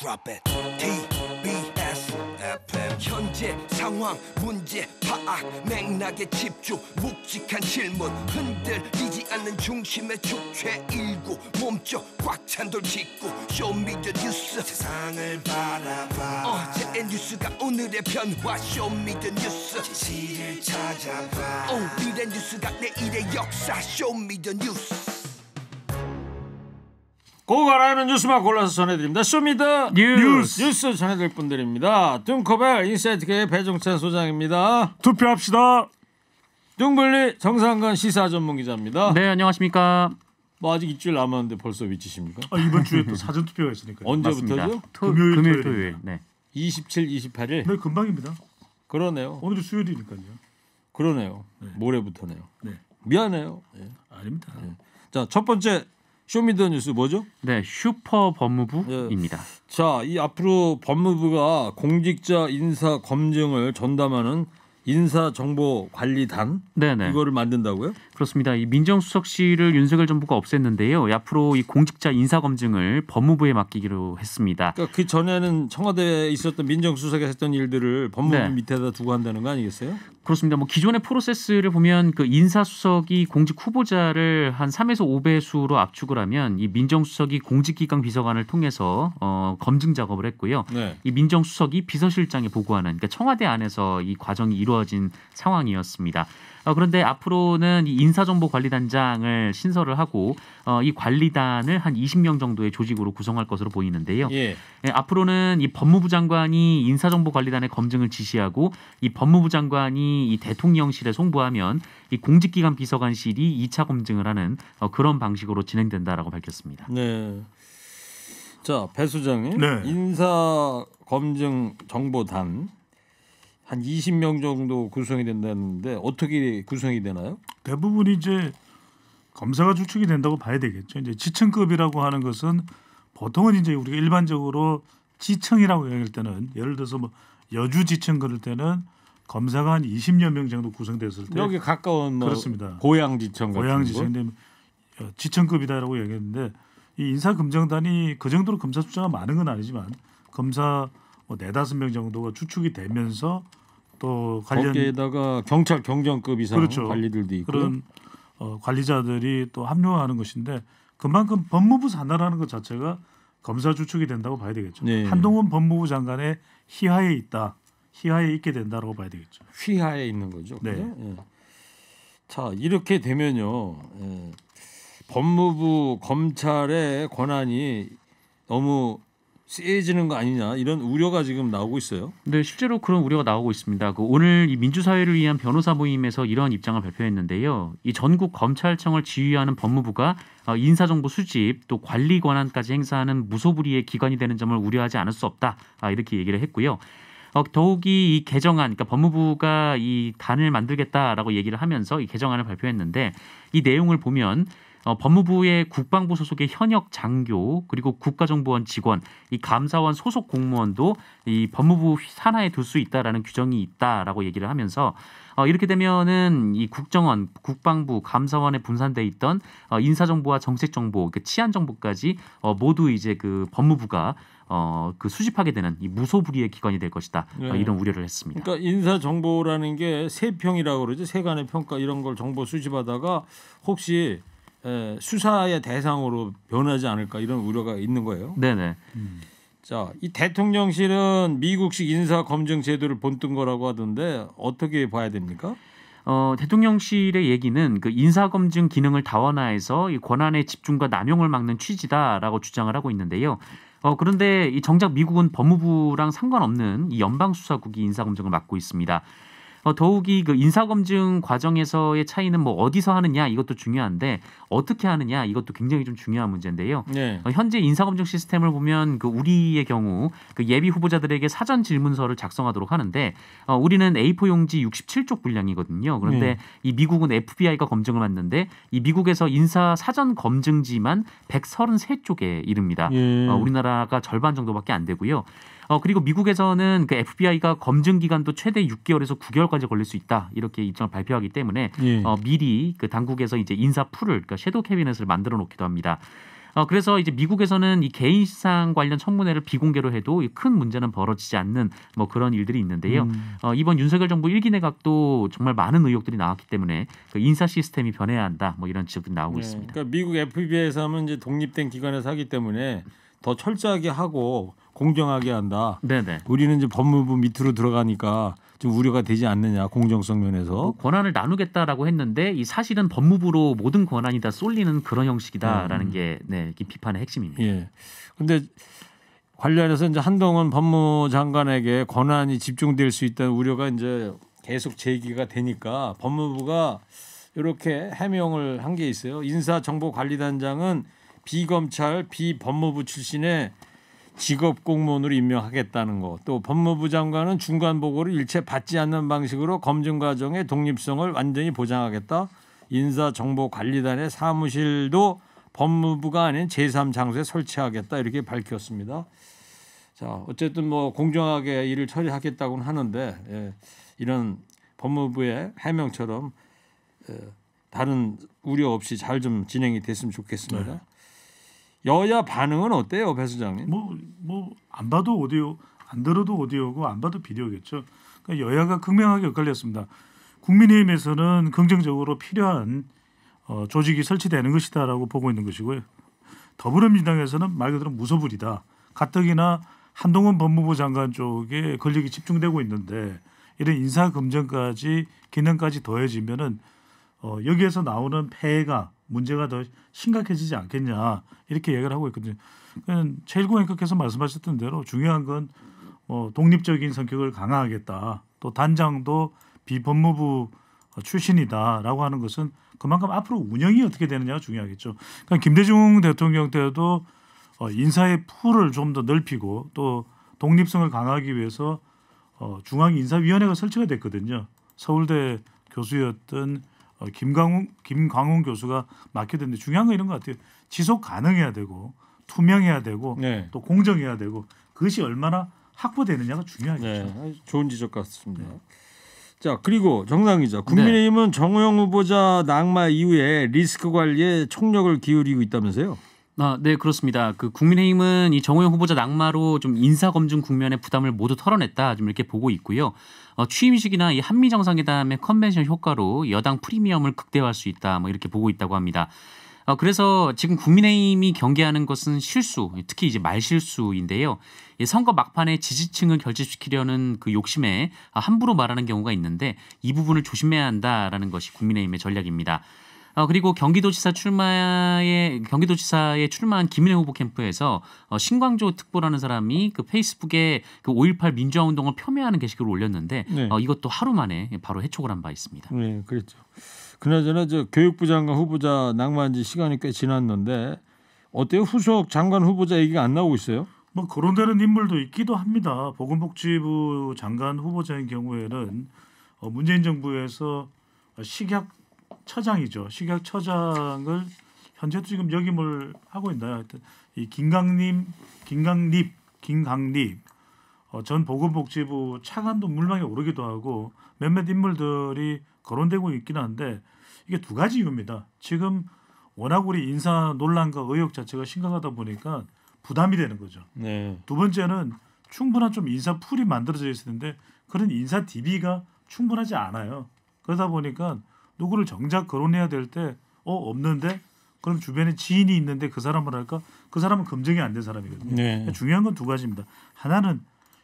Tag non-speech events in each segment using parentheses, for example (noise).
drop it TBS FM 현재 상황 문제 파악 맥락에 집중 묵직한 질문 흔들리지 않는 중심의 축제 일구 몸쪽 꽉찬돌 짓고 쇼미더 뉴스 세상을 바라봐 어제의 뉴스가 오늘의 변화 쇼미더 뉴스 진실을 찾아봐 오늘의 뉴스가 내일의 역사 쇼미더 뉴스 고가하는 뉴스만 골라서 전해드립니다. 쇼미더 뉴스. 뉴스 전해드릴 분들입니다. 뚱커벨 인사이트계 배종찬 소장입니다. 투표합시다. 뚱블리 정상근 시사 전문 기자입니다. 네 안녕하십니까. 뭐 아직 일주일 남았는데 벌써 미치십니까? 아, 이번 주에 또 사전 투표가 있으니까 요 언제부터죠? 토, 금요일, 금요일 토요일. 네. 27, 28일. 네 금방입니다. 그러네요. 오늘이 수요일이니까요. 그러네요. 네. 모레부터네요. 네. 미안해요. 네. 아닙니다. 네. 자첫 번째 쇼미더뉴스 뭐죠? 네, 슈퍼 법무부입니다. 네. 자, 이 앞으로 법무부가 공직자 인사 검증을 전담하는 인사정보관리단 네네. 이거를 만든다고요? 그렇습니다. 이 민정수석실을 윤석열 정부가 없앴는데요. 앞으로 이 공직자 인사 검증을 법무부에 맡기기로 했습니다. 그러니까 그 전에는 청와대에 있었던 민정수석에 했던 일들을 법무부 네. 밑에다 두고 한다는 거 아니겠어요? 그렇습니다. 뭐 기존의 프로세스를 보면 그 인사수석이 공직 후보자를 한 3에서 5배수로 압축을 하면 이 민정수석이 공직기강 비서관을 통해서 어, 검증 작업을 했고요. 네. 이 민정수석이 비서실장에 보고하는 그러니까 청와대 안에서 이 과정이 이루 이루어진 상황이었습니다. 어, 그런데 앞으로는 인사정보관리단장을 신설을 하고 어, 이 관리단을 한 20명 정도의 조직으로 구성할 것으로 보이는데요. 예. 예, 앞으로는 이 법무부 장관이 인사정보관리단의 검증을 지시하고 이 법무부 장관이 이 대통령실에 송부하면 이 공직기관 비서관실이 2차 검증을 하는 어, 그런 방식으로 진행된다라고 밝혔습니다. 네. 자, 배 수장님. 네. 인사 검증 정보단 한 20명 정도 구성이 된다는데 어떻게 구성이 되나요? 대부분 이제 검사가 주축이 된다고 봐야 되겠죠. 이제 지층급이라고 하는 것은 보통은 이제 우리가 일반적으로 지층이라고 얘기할 때는 예를 들어서 뭐 여주 지층 그럴 때는 검사가 한 20여 명 정도 구성됐을 때 여기 가까운 뭐 그렇습니다. 고양 지청 고양 지청 뭐 지청급이다라고 얘기했는데 이 인사 금정단이 그 정도로 검사 숫자가 많은 건 아니지만 검사 뭐 네다섯 명 정도가 추측이 되면서 또 관련 거기에다가 경찰 경정급 이상 그렇죠. 관리들도 있고 그런 어, 관리자들이 또 합류하는 것인데 그만큼 법무부 산하라는 것 자체가 검사 주축이 된다고 봐야 되겠죠. 네. 한동훈 법무부 장관의 희하에 있다, 희하에 있게 된다라고 봐야 되겠죠. 희하에 있는 거죠. 네. 네. 자 이렇게 되면요, 예. 법무부 검찰의 권한이 너무 세지는 거 아니냐 이런 우려가 지금 나오고 있어요. 네, 실제로 그런 우려가 나오고 있습니다. 그 오늘 이 민주사회를 위한 변호사 모임에서 이런 입장을 발표했는데요. 이 전국 검찰청을 지휘하는 법무부가 어, 인사정보 수집 또 관리 권한까지 행사하는 무소불위의 기관이 되는 점을 우려하지 않을 수 없다 아, 이렇게 얘기를 했고요. 어, 더욱이 이 개정안, 그러니까 법무부가 이 단을 만들겠다라고 얘기를 하면서 이 개정안을 발표했는데 이 내용을 보면 어, 법무부의 국방부 소속의 현역 장교 그리고 국가정보원 직원, 이 감사원 소속 공무원도 이 법무부 산하에 둘 수 있다라는 규정이 있다라고 얘기를 하면서 어, 이렇게 되면은 이 국정원, 국방부, 감사원에 분산돼 있던 어, 인사정보와 정책정보, 그 치안정보까지 어, 모두 이제 그 법무부가 어, 그 수집하게 되는 이 무소불위의 기관이 될 것이다. 어, 네. 어, 이런 우려를 했습니다. 그러니까 인사 정보라는 게 세평이라고 그러죠. 세간의 평가 이런 걸 정보 수집하다가 혹시 예, 수사의 대상으로 변하지 않을까 이런 우려가 있는 거예요. 네네. 음. 자, 이 대통령실은 미국식 인사 검증 제도를 본뜬 거라고 하던데 어떻게 봐야 됩니까? 어, 대통령실의 얘기는 그 인사검증 기능을 다원화해서 이 권한의 집중과 남용을 막는 취지다라고 주장을 하고 있는데요. 어, 그런데 이 정작 미국은 법무부랑 상관없는 이 연방수사국이 인사검증을 맡고 있습니다. 어, 더욱이 그 인사검증 과정에서의 차이는 뭐 어디서 하느냐 이것도 중요한데 어떻게 하느냐 이것도 굉장히 좀 중요한 문제인데요. 네. 어, 현재 인사검증 시스템을 보면 그 우리의 경우 그 예비 후보자들에게 사전 질문서를 작성하도록 하는데 어, 우리는 A4 용지 67쪽 분량이거든요. 그런데 네. 이 미국은 FBI가 검증을 받는데이 미국에서 인사 사전 검증지만 133쪽에 이릅니다. 예. 어, 우리나라가 절반 정도밖에 안 되고요. 어, 그리고 미국에서는 그 FBI가 검증 기간도 최대 6개월에서 9개월까지 걸릴 수 있다 이렇게 입장을 발표하기 때문에 예. 어, 미리 그 당국에서 이제 인사 풀을 그러니까 섀도우 캐비넷을 만들어 놓기도 합니다. 어, 그래서 이제 미국에서는 이 개인 시상 관련 청문회를 비공개로 해도 큰 문제는 벌어지지 않는 뭐 그런 일들이 있는데요. 음. 어, 이번 윤석열 정부 일기 내각도 정말 많은 의혹들이 나왔기 때문에 그 인사 시스템이 변해야 한다 뭐 이런 지적들이 나오고 네. 있습니다. 그러니까 미국 FBI에서 하면 이제 독립된 기관에서 하기 때문에 더 철저하게 하고 공정하게 한다. 네네. 우리는 이제 법무부 밑으로 들어가니까 좀 우려가 되지 않느냐 공정성 면에서 뭐 권한을 나누겠다라고 했는데 이 사실은 법무부로 모든 권한이 다 쏠리는 그런 형식이다라는 음. 게 네, 비판의 핵심입니다. 예. 런데 관련해서 이제 한동훈 법무장관에게 권한이 집중될 수 있다는 우려가 이제 계속 제기가 되니까 법무부가 이렇게 해명을 한 게 있어요. 인사정보관리단장은 비검찰 비법무부 출신의 직업 공무원으로 임명하겠다는 것, 또 법무부 장관은 중간 보고를 일체 받지 않는 방식으로 검증 과정의 독립성을 완전히 보장하겠다. 인사정보관리단의 사무실도 법무부가 아닌 제3장소에 설치하겠다 이렇게 밝혔습니다. 자, 어쨌든 뭐 공정하게 일을 처리하겠다고는 하는데 예, 이런 법무부의 해명처럼 예, 다른 우려 없이 잘 좀 진행이 됐으면 좋겠습니다. 네. 여야 반응은 어때요, 배 소장님? 뭐 뭐 안 봐도 오디오, 안 들어도 오디오고 안 봐도 비디오겠죠. 그러니까 여야가 극명하게 엇갈렸습니다. 국민의힘에서는 긍정적으로 필요한 어, 조직이 설치되는 것이다라고 보고 있는 것이고요. 더불어민주당에서는 말 그대로 무소불이다. 가뜩이나 한동훈 법무부 장관 쪽에 권력이 집중되고 있는데 이런 인사 검증까지 기능까지 더해지면은 어, 여기에서 나오는 폐해가 문제가 더 심각해지지 않겠냐 이렇게 얘기를 하고 있거든요. 최일공행각께서 말씀하셨던 대로 중요한 건 어, 독립적인 성격을 강화하겠다. 또 단장도 비법무부 출신이다라고 하는 것은 그만큼 앞으로 운영이 어떻게 되느냐가 중요하겠죠. 그러니까 김대중 대통령 때도 어, 인사의 풀을 좀 더 넓히고 또 독립성을 강화하기 위해서 어, 중앙인사위원회가 설치가 됐거든요. 서울대 교수였던 어, 김광훈 김광훈 교수가 맡게 됐는데 중요한 건 이런 것 같아요. 지속 가능해야 되고 투명해야 되고 네. 또 공정해야 되고 그것이 얼마나 확보되느냐가 중요하겠죠. 네, 좋은 지적 같습니다. 네. 자 그리고 정상 기자 국민의힘은 네. 정호영 후보자 낙마 이후에 리스크 관리에 총력을 기울이고 있다면서요? 아, 네 그렇습니다. 그 국민의힘은 이 정호영 후보자 낙마로 좀 인사 검증 국면의 부담을 모두 털어냈다 좀 이렇게 보고 있고요. 어, 취임식이나 이 한미 정상회담의 컨벤션 효과로 여당 프리미엄을 극대화할 수 있다 뭐 이렇게 보고 있다고 합니다. 어, 그래서 지금 국민의힘이 경계하는 것은 실수, 특히 이제 말실수인데요. 이 선거 막판에 지지층을 결집시키려는 그 욕심에 함부로 말하는 경우가 있는데 이 부분을 조심해야 한다라는 것이 국민의힘의 전략입니다. 어, 그리고 경기도지사 출마에 경기도지사에 출마한 김일혜 후보 캠프에서 어, 신광조 특보라는 사람이 그 페이스북에 그5.18 민주화운동을 폄훼하는 게시글을 올렸는데 네. 어, 이것도 하루 만에 바로 해촉을 한 바 있습니다. 네, 그렇죠. 그나저나 저 교육부 장관 후보자 낭만한 지 시간이 꽤 지났는데 어때요? 후속 장관 후보자 얘기가 안 나오고 있어요? 뭐 거론되는 인물도 있기도 합니다. 보건복지부 장관 후보자인 경우에는 어, 문재인 정부에서 식약 처장이죠. 식약 처장을 현재도 지금 역임을 하고 있나요? 하여튼 이 김강림, 김강립, 김강립 어, 전 보건복지부 차관도 물망에 오르기도 하고 몇몇 인물들이 거론되고 있긴 한데 이게 두 가지 이유입니다. 지금 워낙 우리 인사 논란과 의혹 자체가 심각하다 보니까 부담이 되는 거죠. 네. 두 번째는 충분한 좀 인사 풀이 만들어져 있었는데 그런 인사 DB가 충분하지 않아요. 그러다 보니까 누구를 정작 거론해야 될 때 어 없는데 그럼 주변에 지인이 있는데 그 사람을 할까? 그 사람은 검증이 안 된 사람이거든요. 네. 그러니까 중요한 건 두 가지입니다. 하나는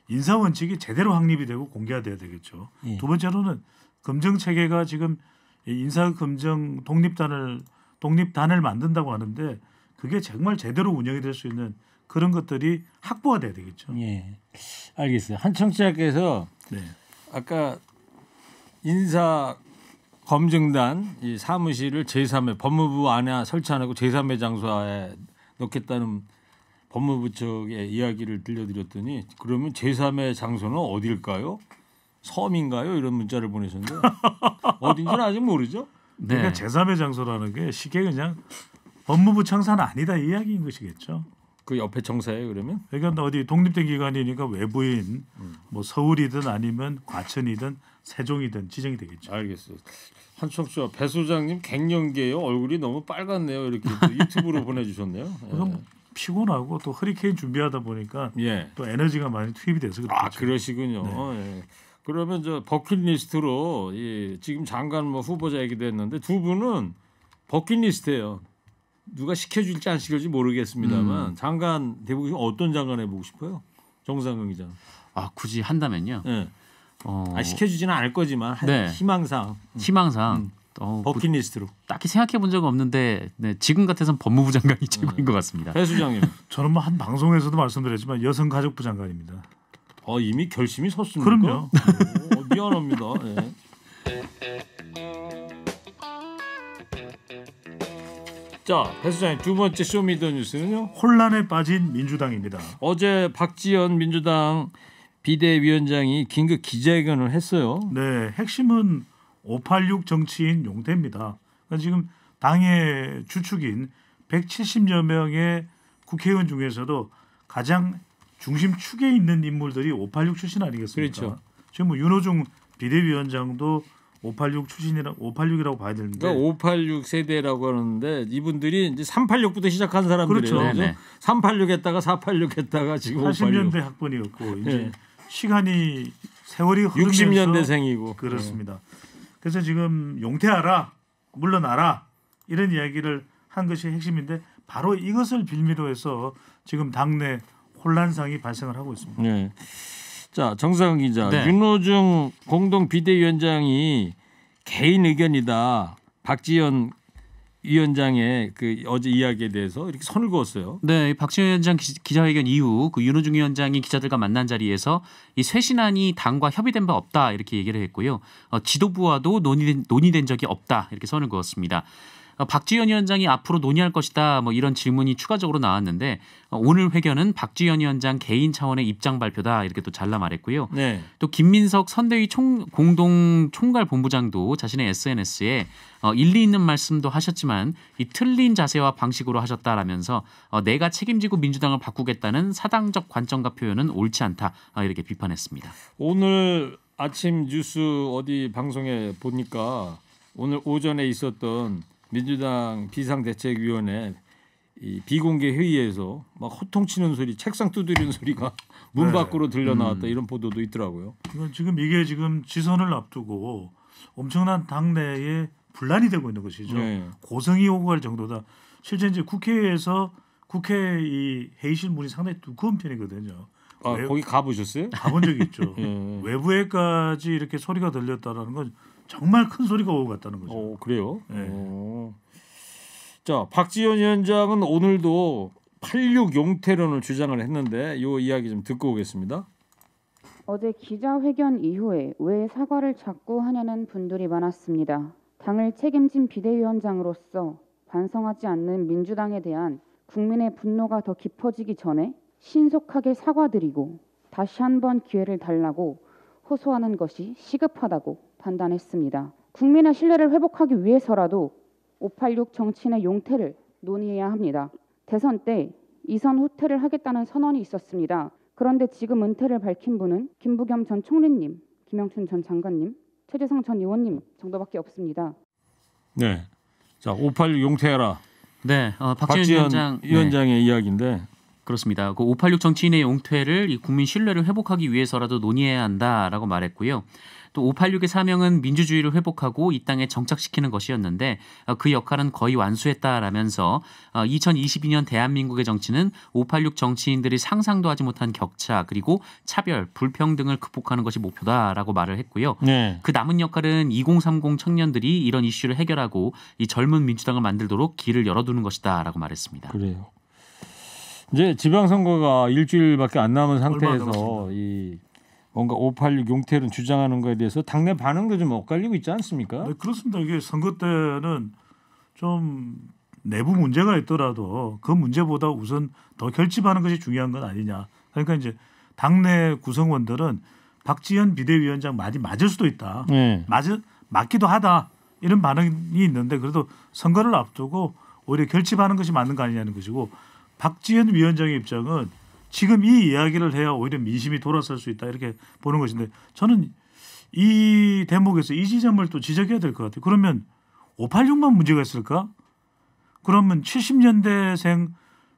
인사 원칙이 제대로 확립이 되고 공개화돼야 되겠죠. 네. 두 번째로는 검증 체계가 지금 인사 검증 독립단을 독립단을 만든다고 하는데 그게 정말 제대로 운영이 될 수 있는 그런 것들이 확보가 돼야 되겠죠. 예. 알겠어요. 한 청취자께서 네. 아까 인사 검증단 이 사무실을 제3의 법무부 안에 설치 안 하고 제3의 장소에 넣겠다는 법무부 측의 이야기를 들려드렸더니 그러면 제3의 장소는 어딜까요 섬인가요? 이런 문자를 보내셨는데 (laughs) 어딘지는 아직 모르죠. 그러니까 네. 그러니까 제3의 장소라는 게 쉽게 그냥 법무부 청사는 아니다 이야기인 것이겠죠. 그 옆에 청사에 그러면? 그러니까 어디 독립된 기관이니까 외부인 뭐 서울이든 아니면 과천이든 세종이든 지정이 되겠죠. 알겠어요. 한청 씨와 배 소장님 갱년기예요. 얼굴이 너무 빨갛네요. 이렇게 유튜브로 (laughs) 보내주셨네요. 예. 피곤하고 또 허리케인 준비하다 보니까 예. 또 에너지가 많이 투입이 돼서 그렇죠. 아 그러시군요. 네. 예. 그러면 저 버킷리스트로 예, 지금 장관 뭐 후보자 얘기도 했는데 두 분은 버킷리스트예요. 누가 시켜줄지 안 시켜줄지 모르겠습니다만 음. 장관 대북 어떤 장관 해보고 싶어요? 정상근 기자. 아 굳이 한다면요. 네. 어... 아 시켜주지는 않을 거지만 네. 희망상. 음. 희망상. 음. 어, 그 버킷리스트로. 딱히 생각해 본 적은 없는데 네, 지금 같아선 법무부 장관이 최고인 네. 것 같습니다. 배 수장님. (laughs) 저는 뭐 한 방송에서도 말씀드렸지만 여성가족부 장관입니다. 어 이미 결심이 섰습니까? 그럼요. 어, 미안합니다. 네. 자, 배수장님 두 번째 쇼미더 뉴스는요? 혼란에 빠진 민주당입니다. 어제 박지연 민주당 비대위원장이 긴급 기자회견을 했어요. 네, 핵심은 586 정치인 용태입니다. 그러니까 지금 당의 주축인 170여 명의 국회의원 중에서도 가장 중심축에 있는 인물들이 586 출신 아니겠습니까? 그렇죠. 지금 뭐 윤호중 비대위원장도 586 출신이라 586이라고 봐야 되는데 그러니까 586 세대라고 하는데 이분들이 이제 386부터 시작한 사람들이에 그렇죠. 386 했다가 486 했다가 지금 80년대 학번이었고 이제 네. 시간이 세월이 흐르면서 60년대생이고 그렇습니다. 그래서 지금 용태하라 물러나라 이런 이야기를 한 것이 핵심인데 바로 이것을 빌미로 해서 지금 당내 혼란상이 발생을 하고 있습니다. 네. 자 정상 기자 네. 윤호중 공동 비대위원장이 개인 의견이다. 박지현 위원장의 그 어제 이야기에 대해서 이렇게 선을 그었어요. 네, 박지원 위원장 기자회견 이후 그 윤호중 위원장이 기자들과 만난 자리에서 이 쇄신안이 당과 협의된 바 없다 이렇게 얘기를 했고요. 어, 지도부와도 논의된, 논의된 적이 없다 이렇게 선을 그었습니다. 어, 박지현 위원장이 앞으로 논의할 것이다 뭐 이런 질문이 추가적으로 나왔는데 어, 오늘 회견은 박지현 위원장 개인 차원의 입장 발표다 이렇게 또 잘라 말했고요. 네. 또 김민석 선대위 총 공동 총괄 본부장도 자신의 SNS에 어, 일리 있는 말씀도 하셨지만 이 틀린 자세와 방식으로 하셨다라면서 어, 내가 책임지고 민주당을 바꾸겠다는 사당적 관점과 표현은 옳지 않다 어, 이렇게 비판했습니다. 오늘 아침 뉴스 어디 방송에 보니까 오늘 오전에 있었던 민주당 비상대책위원회 이 비공개 회의에서 막 호통치는 소리, 책상 두드리는 소리가 (laughs) 문 네. 밖으로 들려 나왔다 음. 이런 보도도 있더라고요. 이건 지금 이게 지금 지선을 앞두고 엄청난 당내에 분란이 되고 있는 것이죠. 네. 고성이 오고 갈 정도다. 실제 이제 국회에서 국회 이 회의실 문이 상당히 두꺼운 편이거든요. 아, 외... 거기 가보셨어요? 가본 적이 있죠. 네. (laughs) 외부에까지 이렇게 소리가 들렸다라는 건 정말 큰 소리가 오고 갔다는 거죠. 어, 그래요. 네. 어. 자 박지현 위원장은 오늘도 86 용태론을 주장을 했는데 요 이야기 좀 듣고 오겠습니다. 어제 기자회견 이후에 왜 사과를 자꾸 하냐는 분들이 많았습니다. 당을 책임진 비대위원장으로서 반성하지 않는 민주당에 대한 국민의 분노가 더 깊어지기 전에 신속하게 사과드리고 다시 한 번 기회를 달라고 호소하는 것이 시급하다고 판단했습니다. 국민의 신뢰를 회복하기 위해서라도 586 정치인의 용태를 논의해야 합니다. 대선 때 이선 후퇴를 하겠다는 선언이 있었습니다. 그런데 지금 은퇴를 밝힌 분은 김부겸 전 총리님, 김영춘 전 장관님, 최재성 전 의원님 정도밖에 없습니다. 네, 자586용태해라 네, 어, 박지원 위원장 네. 위원장의 네. 이야기인데 그렇습니다. 그 586 정치인의 용퇴를 국민 신뢰를 회복하기 위해서라도 논의해야 한다라고 말했고요. 또 586의 사명은 민주주의를 회복하고 이 땅에 정착시키는 것이었는데 어, 그 역할은 거의 완수했다라면서 2022년 어, 대한민국의 정치는 586 정치인들이 상상도 하지 못한 격차 그리고 차별, 불평등을 극복하는 것이 목표다라고 말을 했고요. 네. 그 남은 역할은 2030 청년들이 이런 이슈를 해결하고 이 젊은 민주당을 만들도록 길을 열어두는 것이다라고 말했습니다. 그래요. 이제 지방선거가 일주일밖에 안 남은 상태에서 이 뭔가 586 용태론 주장하는 거에 대해서 당내 반응도 좀 엇갈리고 있지 않습니까? 네, 그렇습니다. 이게 선거 때는 좀 내부 문제가 있더라도 그 문제보다 우선 더 결집하는 것이 중요한 건 아니냐. 그러니까 이제 당내 구성원들은 박지현 비대위원장 많이 맞을 수도 있다. 네. 맞을 맞기도 하다. 이런 반응이 있는데 그래도 선거를 앞두고 오히려 결집하는 것이 맞는 거 아니냐는 것이고 박지현 위원장의 입장은 지금 이 이야기를 해야 오히려 민심이 돌아설 수 있다 이렇게 보는 것인데 저는 이 대목에서 이 지점을 또 지적해야 될 것 같아요. 그러면 586만 문제가 있을까? 그러면 70년대생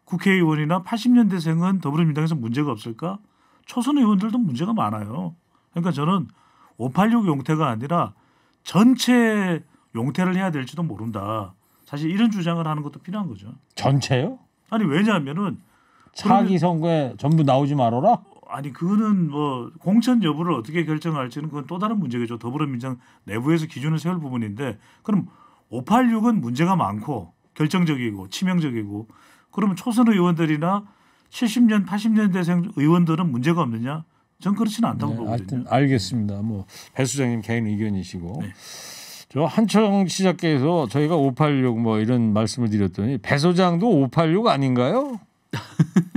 국회의원이나 80년대생은 더불어민주당에서 문제가 없을까? 초선 의원들도 문제가 많아요. 그러니까 저는 586 용태가 아니라 전체 용태를 해야 될지도 모른다. 사실 이런 주장을 하는 것도 필요한 거죠. 전체요? 아니 왜냐하면은 차기 선거에 전부 나오지 말어라 아니 그거는 뭐 공천 여부를 어떻게 결정할지는 그건 또 다른 문제겠죠. 더불어민주당 내부에서 기준을 세울 부분인데 그럼 586은 문제가 많고 결정적이고 치명적이고 그러면 초선 의원들이나 70년 80년대생 의원들은 문제가 없느냐? 전 그렇지는 않다고 네, 보거든요. 알겠습니다. 뭐배 수장님 개인 의견이시고 네. 저 한청 시작께서 저희가 586 뭐 이런 말씀을 드렸더니 배 소장도 586 아닌가요? (laughs)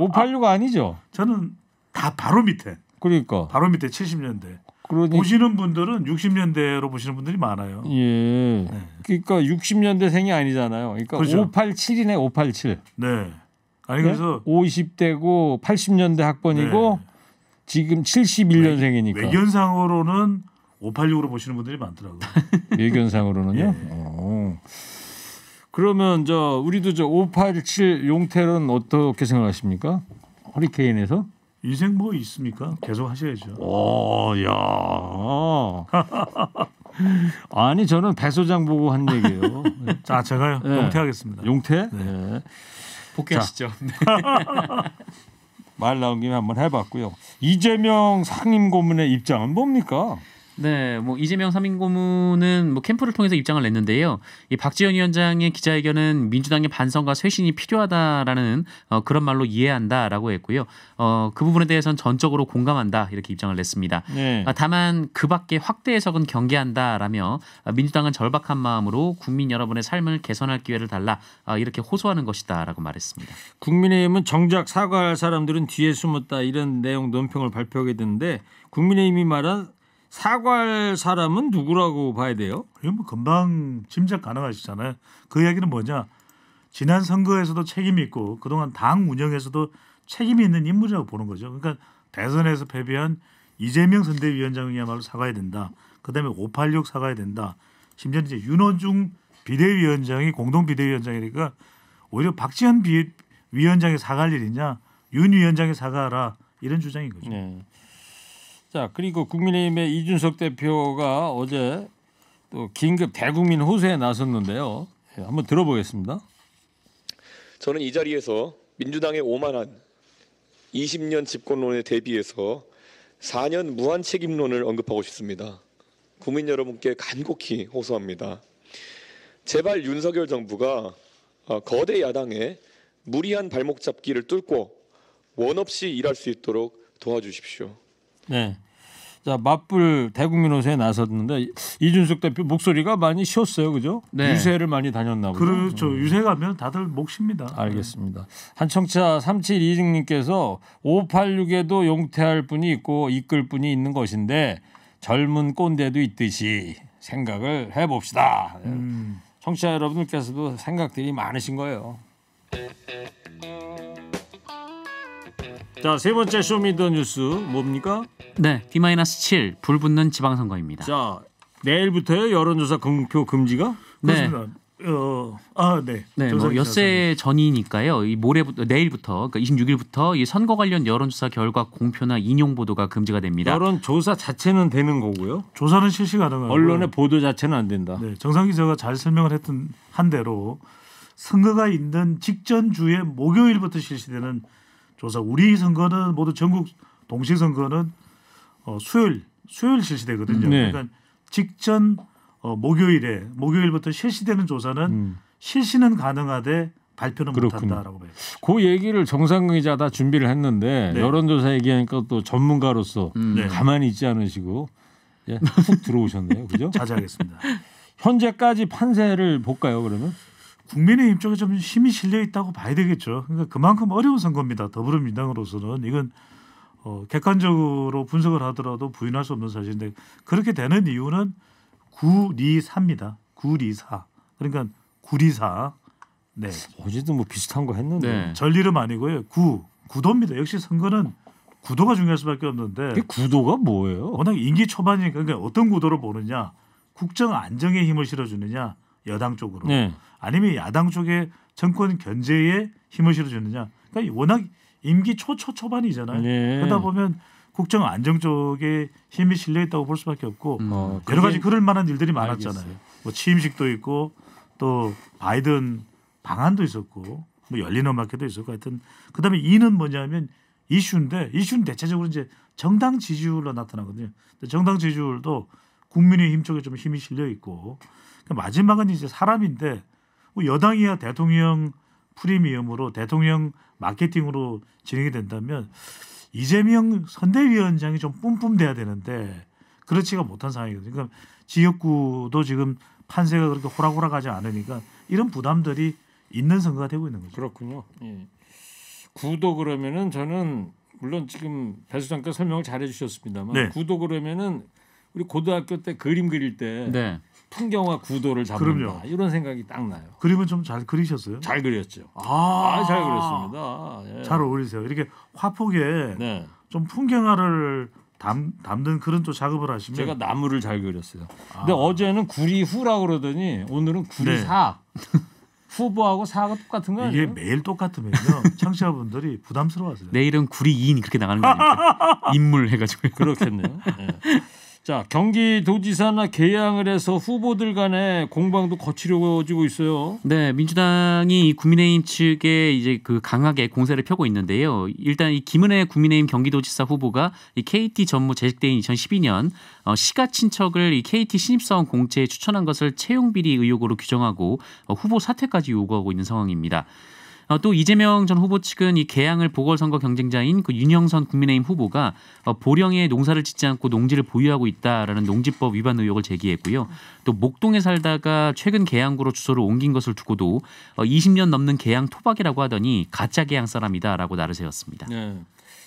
586 아니죠? 저는 다 바로 밑에. 그러니까. 바로 밑에 70년대. 그러니... 보시는 분들은 60년대로 보시는 분들이 많아요. 예. 네. 그러니까 60년대 생이 아니잖아요. 그러니까 그렇죠. 587이네 587. 네. 아니 네? 그래서 50대고 80년대 학번이고 네. 지금 71년생이니까. 외, 외견상으로는 586으로 보시는 분들이 많더라고요. (laughs) 외견상으로는요. 예. 어. 그러면 저 우리도 저587용태는 어떻게 생각하십니까? 허리케인에서? 인생 뭐 있습니까? 계속 하셔야죠. 오, 어, 야. (laughs) 아니 저는 배 소장 보고 한 얘기예요. (laughs) 자 제가요 네. 용태하겠습니다 용퇴? 네. 네. 복귀하시죠. (laughs) 말 나온 김에 한번 해봤고요. 이재명 상임고문의 입장은 뭡니까? 네, 뭐 이재명 3인 고문은 뭐 캠프를 통해서 입장을 냈는데요. 이 박지원 위원장의 기자회견은 민주당의 반성과 쇄신이 필요하다라는 어, 그런 말로 이해한다라고 했고요. 어, 그 부분에 대해서는 전적으로 공감한다 이렇게 입장을 냈습니다. 네. 아, 다만 그밖에 확대 해석은 경계한다라며 아, 민주당은 절박한 마음으로 국민 여러분의 삶을 개선할 기회를 달라 아, 이렇게 호소하는 것이다라고 말했습니다. 국민의힘은 정작 사과할 사람들은 뒤에 숨었다 이런 내용 논평을 발표하게 되는데 국민의힘이 말한 사과할 사람은 누구라고 봐야 돼요? 이건 뭐 금방 짐작 가능하시잖아요. 그 이야기는 뭐냐? 지난 선거에서도 책임이 있고 그동안 당 운영에서도 책임이 있는 인물이라고 보는 거죠. 그러니까 대선에서 패배한 이재명 선대위원장이야말로 사과해야 된다. 그다음에 586 사과해야 된다. 심지어 이제 윤호중 비대위원장이 공동 비대위원장이니까 오히려 박지원 비, 위원장이 사과할 일이냐 윤 위원장이 사과하라 이런 주장인 거죠. 네. 자 그리고 국민의힘의 이준석 대표가 어제 또 긴급 대국민 호소에 나섰는데요. 네, 한번 들어보겠습니다. 저는 이 자리에서 민주당의 오만한 20년 집권론에 대비해서 4년 무한 책임론을 언급하고 싶습니다. 국민 여러분께 간곡히 호소합니다. 제발 윤석열 정부가 어, 거대 야당의 무리한 발목 잡기를 뚫고 원 없이 일할 수 있도록 도와주십시오. 네. 자 맞불 대국민호세에 나섰는데 이준석 대표 목소리가 많이 쉬었어요, 그죠? 네. 유세를 많이 다녔나 보죠. 그렇죠. 음. 유세 가면 다들 목쉽니다. 알겠습니다. 한 청차 삼칠이6님께서 586에도 용태할 분이 있고 이끌 분이 있는 것인데 젊은 꼰대도 있듯이 생각을 해봅시다. 음. 청취자 여러분들께서도 생각들이 많으신 거예요. 자, 세 번째 쇼미더 뉴스 뭡니까? 네, D-7 불붙는 지방선거입니다. 자, 내일부터요 여론조사 공표 금지가? 네. 그렇습니다. 어, 아, 네. 네, 뭐 엿새 전이니까요. 이 모레부터 내일부터 그러니까 26일부터 이 선거 관련 여론조사 결과 공표나 인용 보도가 금지가 됩니다. 여론 조사 자체는 되는 거고요. 조사는 실시 가능하 언론의 보도 자체는 안 된다. 네, 정상 기자가 잘 설명을 했던 한 대로 선거가 있는 직전 주에 목요일부터 실시되는 조사. 우리 선거는 모두 전국 동시 선거는 어, 수요일 수요일 실시되거든요. 네. 그러니까 직전 어, 목요일에 목요일부터 실시되는 조사는 음. 실시는 가능하되 발표는 못한다라고 봐요. 그 얘기를 정상근 기자 다 준비를 했는데 네. 여론조사 얘기하니까 또 전문가로서 음. 네. 가만히 있지 않으시고 예, 훅 들어오셨네요. 그죠? (laughs) 자제하겠습니다. 현재까지 판세를 볼까요, 그러면? 국민의 입장에 좀 힘이 실려 있다고 봐야 되겠죠. 그러니까 그만큼 어려운 선거입니다. 더불어민당으로서는 이건 어, 객관적으로 분석을 하더라도 부인할 수 없는 사실인데 그렇게 되는 이유는 구리사입니다. 구리사. 그러니까 구리사. 네. 어제도 뭐 비슷한 거 했는데 네. 전리름 아니고요. 구 구도입니다. 역시 선거는 구도가 중요할 수밖에 없는데 구도가 뭐예요? 워낙 임기 초반이니까 그러니까 어떤 구도로 보느냐, 국정 안정에 힘을 실어주느냐, 여당 쪽으로 네. 아니면 야당 쪽에 정권 견제에 힘을 실어주느냐. 그러니까 워낙 임기 초초 초반이잖아요. 네. 그러다 보면 국정 안정 쪽에 힘이 실려 있다고 볼 수밖에 없고 어, 여러 가지 그럴 만한 일들이 많았잖아요. 알겠어요. 뭐 취임식도 있고 또 바이든 방안도 있었고 뭐 열린 음악회도 있었고 하여튼 그다음에 이는 뭐냐면 이슈인데 이슈는 대체적으로 이제 정당 지지율로 나타나거든요. 정당 지지율도 국민의힘 쪽에 좀 힘이 실려 있고 그 마지막은 이제 사람인데 뭐 여당이야 대통령 프리미엄으로 대통령 마케팅으로 진행이 된다면 이재명 선대위원장이 좀 뿜뿜돼야 되는데 그렇지가 못한 상황이거든요. 그러니까 지역구도 지금 판세가 그렇게 호락호락하지 않으니까 이런 부담들이 있는 선거가 되고 있는 거죠. 그렇군요. 예. 구도 그러면은 저는 물론 지금 배수 장께 설명을 잘해주셨습니다만 네. 구도 그러면은 우리 고등학교 때 그림 그릴 때 네. 풍경화 구도를 잡는다. 그럼요. 이런 생각이 딱 나요. 그림은 좀 잘 그리셨어요? 잘 그렸죠. 아, 아잘 그렸습니다. 예. 잘 어울리세요. 이렇게 화폭에 네. 좀 풍경화를 담, 담는 그런 또 작업을 하시면 제가 나무를 잘 그렸어요. 아. 근데 어제는 구리 후라 그러더니 오늘은 구리 네. 사. 네. (laughs) 후보하고 사가 똑같은 거예요. 이게 매일 똑같으면요 청취자분들이 부담스러워하세요. 내일은 구리 인 그렇게 나가는 거아닙니 (laughs) 인물 해가지고 그렇겠네요. 네. 자 경기도지사나 개항을 해서 후보들 간의 공방도 거칠어지고 있어요. 네, 민주당이 국민의힘 측에 이제 그 강하게 공세를 펴고 있는데요. 일단 이 김은혜 국민의힘 경기도지사 후보가 이 KT 전무 재직대인 2012년 어, 시가 친척을 이 KT 신입사원 공채에 추천한 것을 채용 비리 의혹으로 규정하고 어, 후보 사퇴까지 요구하고 있는 상황입니다. 어, 또 이재명 전 후보 측은 이 개항을 보궐선거 경쟁자인 그 윤영선 국민의힘 후보가 어, 보령에 농사를 짓지 않고 농지를 보유하고 있다라는 농지법 위반 의혹을 제기했고요. 또 목동에 살다가 최근 개항구로 주소를 옮긴 것을 두고도 어, 20년 넘는 개항 토박이라고 하더니 가짜 개항 사람이다라고 나를 세웠습니다. 네.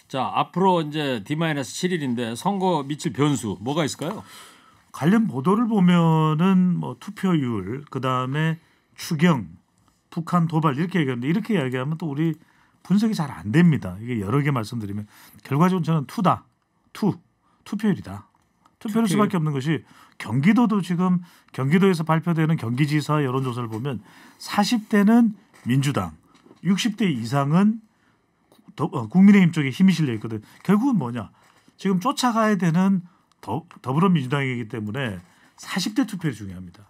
자 앞으로 이제 D-7일인데 선거 미칠 변수 뭐가 있을까요? 관련 보도를 보면은 뭐 투표율 그다음에 추경 북한 도발 이렇게 얘기하는데 이렇게 이야기하면 또 우리 분석이 잘 안 됩니다. 이게 여러 개 말씀드리면 결과적으로 저는 투다. 투. 투표율이다. 투표일 수밖에 없는 것이 경기도도 지금 경기도에서 발표되는 경기지사 여론조사를 보면 40대는 민주당, 60대 이상은 어, 국민의힘 쪽에 힘이 실려 있거든. 결국은 뭐냐? 지금 쫓아가야 되는 더, 더불어민주당이기 때문에 40대 투표율이 중요합니다.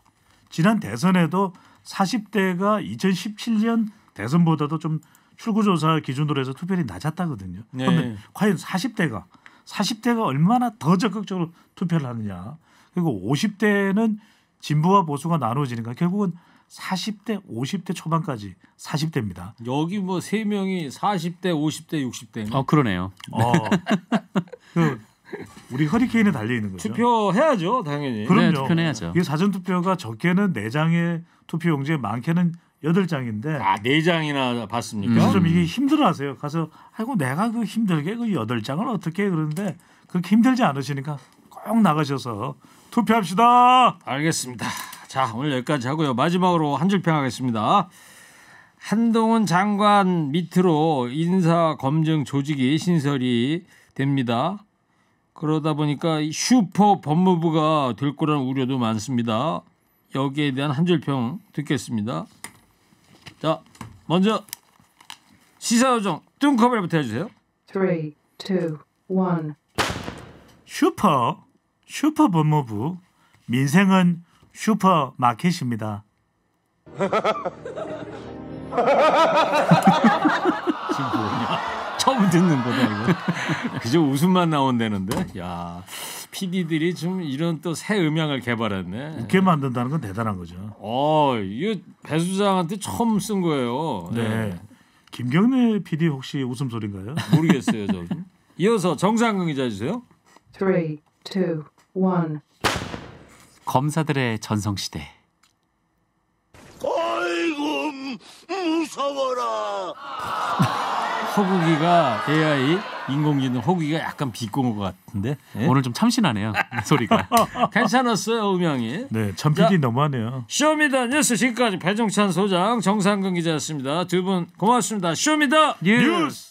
지난 대선에도 40대가 2017년 대선보다도 좀 출구조사 기준으로 해서 투표율이 낮았다거든요. 네. 그런데 과연 40대가 40대가 얼마나 더 적극적으로 투표를 하느냐. 그리고 50대는 진보와 보수가 나누어지니까 결국은 40대, 50대 초반까지 40대입니다. 여기 뭐 세 명이 40대, 50대, 60대. 어 그러네요. 어. (laughs) 그 우리 허리케인에 달려 있는 거죠. 투표해야죠, 당연히. 그럼요. 네, 투표해야죠. 이 사전 투표가 적게는 4장의 투표용지에 많게는 8장인데 아, 4장이나 봤습니까? 그래서 좀 이게 힘들어 하세요. 가서 아이고 내가 그 힘들게 그 8장을 어떻게 그러는데 그렇게 힘들지 않으시니까 꼭 나가셔서 투표합시다. 알겠습니다. 자, 오늘 여기까지 하고요. 마지막으로 한줄 평하겠습니다. 한동훈 장관 밑으로 인사 검증 조직이 신설이 됩니다. 그러다 보니까 슈퍼 법무부가 될 거라는 우려도 많습니다. 여기에 대한 한 줄 평 듣겠습니다. 자, 먼저 시사요정 뚱커벨부터 해주세요. 3, 2, 1 슈퍼, 슈퍼 법무부, 민생은 슈퍼마켓입니다. (laughs) 지금 뭐 처음 듣는 거다 이거. (laughs) 그저 웃음만 나온다는데. 야. PD들이 좀 이런 또 새 음향을 개발했네. 웃게 만든다는 건 대단한 거죠. 어, 이거 배수장한테 처음 쓴 거예요. 네. 네. 김경래 PD 혹시 웃음소리인가요? 모르겠어요, 저는. (laughs) 이어서 정상근 기자 주세요. 3 2 1 검사들의 전성 시대. 아이고 무서워라. (laughs) 허구기가 AI 인공지능 호기가 약간 비꼬는 것 같은데 예? 오늘 좀 참신하네요 소리가 (laughs) 괜찮았어요 음향이 네참 PD 너무하네요 쇼미더 뉴스 지금까지 배종찬 소장 정상근 기자였습니다 두 분 고맙습니다 쇼미더 뉴스. 뉴스.